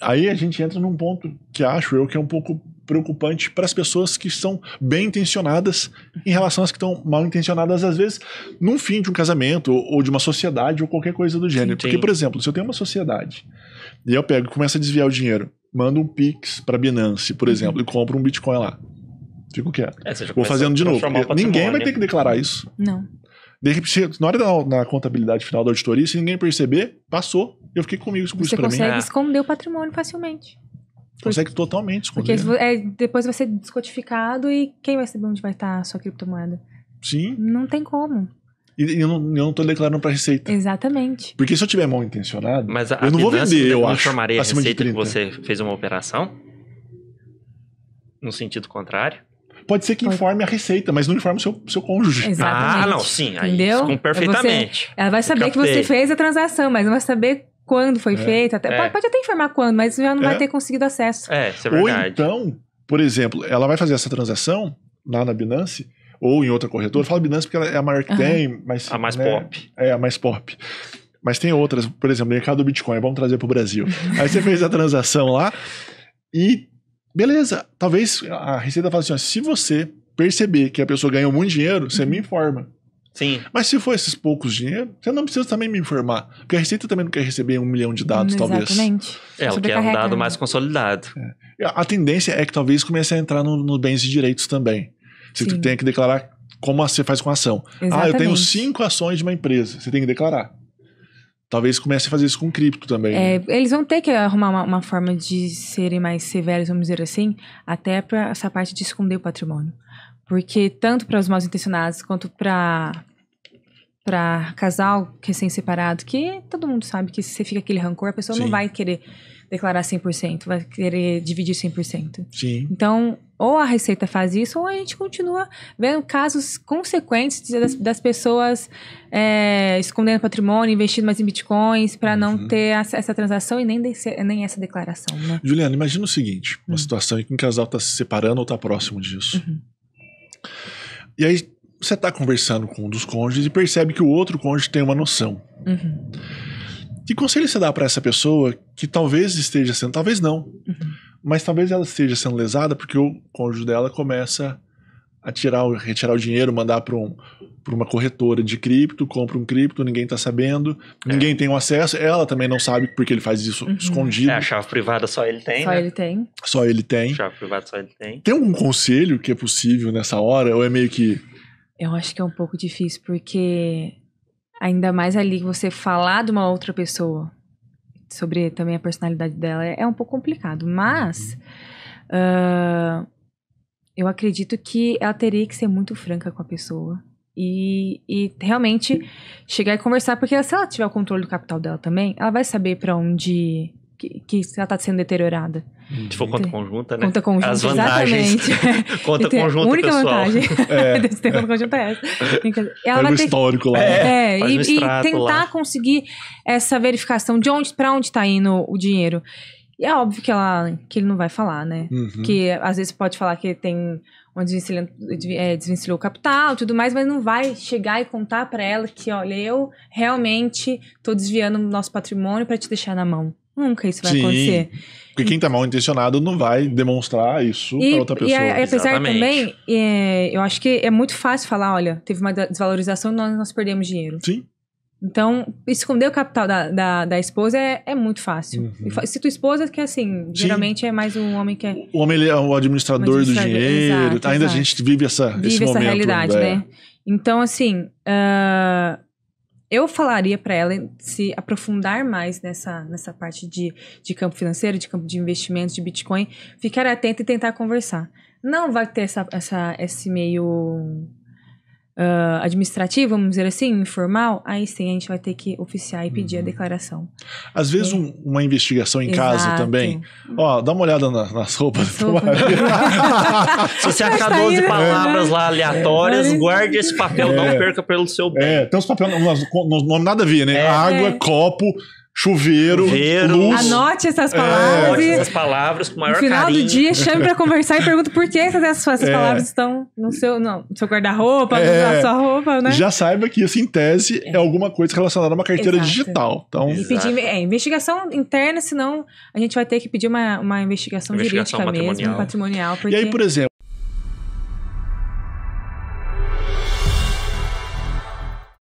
aí a gente entra num ponto que acho eu que é um pouco preocupante para as pessoas que são bem intencionadas em relação às que estão mal intencionadas, às vezes, num fim de um casamento ou de uma sociedade ou qualquer coisa do gênero. Sim, Porque, por exemplo, se eu tenho uma sociedade e eu pego e começo a desviar o dinheiro, mando um Pix para Binance, por exemplo, e compro um Bitcoin lá. Fico quieto. É, Vou fazendo de novo. Ninguém vai ter que declarar isso. Não. De repente, na hora da na contabilidade final da auditoria, se ninguém perceber, passou. Eu fiquei comigo com isso pra mim. Você consegue é. esconder o patrimônio facilmente. Consegue porque, totalmente esconder. Porque é, depois vai ser é descodificado e quem vai saber onde vai estar a sua criptomoeda? Sim. Não tem como. E, eu, não, eu não tô declarando para receita. Exatamente. Porque se eu tiver mal intencionado, Mas a, eu não vou vender, eu acho. Mas a receita que você fez uma operação? No sentido contrário? pode ser que informe a receita, mas não informe o seu, seu cônjuge. Exatamente. Ah, não, sim. Entendeu? É perfeitamente. Você, ela vai saber que você fez a transação, mas não vai saber quando foi é. feita. é. pode, pode, até informar quando, mas ela não é. vai ter conseguido acesso. É, isso é verdade. Ou então, por exemplo, ela vai fazer essa transação lá na Binance ou em outra corretora. Fala Binance porque ela é a maior que uhum. tem, mas. A mais né, pop. É, a mais pop. Mas tem outras, por exemplo, mercado do Bitcoin, vamos trazer para o Brasil. Uhum. Aí você fez a transação lá e Beleza, talvez a Receita fale assim: ó, se você perceber que a pessoa ganhou muito dinheiro, você me informa. Sim. Mas se for esses poucos dinheiro, você não precisa também me informar. Porque a Receita também não quer receber um milhão de dados, hum, talvez. Exatamente. É, ela quer é um dado mais consolidado. É. A tendência é que talvez comece a entrar nos no bens e direitos também. Você tu tem que declarar como você faz com a ação. Exatamente. Ah, eu tenho cinco ações de uma empresa. Você tem que declarar. Talvez comece a fazer isso com cripto também. É, né? eles vão ter que arrumar uma, uma, forma de serem mais severos, vamos dizer assim, até para essa parte de esconder o patrimônio. Porque tanto para os mal intencionados quanto para para casal é recém-separado, que todo mundo sabe que se você fica aquele rancor, a pessoa Sim. não vai querer declarar 100%, vai querer dividir 100%. Sim. Então, ou a Receita faz isso, ou a gente continua vendo casos consequentes das, das pessoas é, escondendo patrimônio, investindo mais em bitcoins, para não uhum. ter essa, essa, transação e nem, desse, nem essa declaração. Né? Juliana, imagina o seguinte: uma uhum. situação em que um casal está se separando ou está próximo disso. Uhum. E aí você está conversando com um dos cônjuges e percebe que o outro cônjuge tem uma noção. Uhum. Que conselho você dá para essa pessoa que talvez esteja sendo, talvez não, uhum. Mas talvez ela esteja sendo lesada porque o cônjuge dela começa a tirar, retirar o dinheiro, mandar para um, uma corretora de cripto, compra um cripto, ninguém está sabendo, é. ninguém tem o acesso, ela também não sabe porque ele faz isso uhum. escondido. É, a chave privada só ele tem. Só né? ele tem. Só ele tem. Chave privada só ele tem. Tem algum conselho que é possível nessa hora? Ou é meio que. Eu acho que é um pouco difícil, porque ainda mais ali você falar de uma outra pessoa sobre também a personalidade dela é, é um pouco complicado, mas uh, eu acredito que ela teria que ser muito franca com a pessoa. E, e, realmente chegar e conversar, porque se ela tiver o controle do capital dela também, ela vai saber para onde que, que ela tá sendo deteriorada. Se for conta uhum. conjunta, né? Conta conjunta, As vantagens. exatamente. conta conjunta conjunta, A única pessoal. vantagem é. desse ter conta conjunta é essa. Então, ela vai histórico lá. É, é. Um e, tentar lá. conseguir essa verificação de onde, para onde está indo o dinheiro. E é óbvio que, ela, que ele não vai falar, né? Uhum. Que às vezes pode falar que tem um é, desvencilhou o capital, tudo mais, mas não vai chegar e contar para ela que, olha, eu realmente estou desviando o nosso patrimônio para te deixar na mão. Nunca isso vai Sim. acontecer. Porque quem tá mal intencionado não vai demonstrar isso para outra pessoa. E, apesar também, é, eu acho que é muito fácil falar, olha, teve uma desvalorização e nós, nós perdemos dinheiro. Sim. Então, esconder o capital da, da, da esposa é, é muito fácil. Uhum. Se tua esposa, que assim, Sim. geralmente é mais um homem que é. O homem é o administrador, o administrador do dinheiro. Exato, Ainda exato. a gente vive essa, vive esse essa momento, realidade, né? né? Então, assim, uh, eu falaria para ela se aprofundar mais nessa, nessa parte de, de campo financeiro, de campo de investimentos, de Bitcoin, ficar atenta e tentar conversar. Não vai ter essa, essa, esse meio uh, ah, administrativa, vamos dizer assim, informal, aí sim a gente vai ter que oficiar e pedir uhum. a declaração. Às vezes é. um, uma investigação em Exato. casa também. Ó, dá uma olhada na, nas roupas do roupas. Se você achar 12 tá né? palavras é. lá aleatórias, é. guarde esse papel, não é. perca pelo seu bem. É, tem uns papéis, não, não, nada a ver, né? É. Água, copo, chuveiro, chuveiro luz. Anote essas é. palavras. É. Anote essas palavras com maior No final carinho. do dia, chame para conversar e pergunta por que essas, essas é. palavras estão no seu, seu guarda-roupa, é. na sua roupa, né? Já saiba que isso, em tese, é, alguma coisa relacionada a uma carteira Exato. digital. Então, e pedir, é, investigação interna, senão a gente vai ter que pedir uma, uma investigação, investigação jurídica patrimonial. mesmo, patrimonial. Porque... E aí, por exemplo,